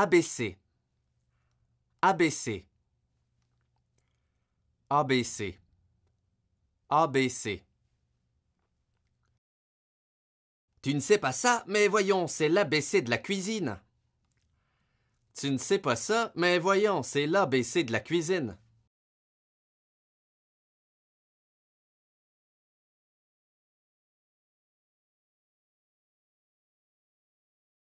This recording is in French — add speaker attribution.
Speaker 1: Abc. Abc. Abc. Abc. Tu ne sais pas ça, mais voyons, c'est l'ABC de la cuisine. Tu ne sais pas ça, mais voyons, c'est l'ABC de la cuisine.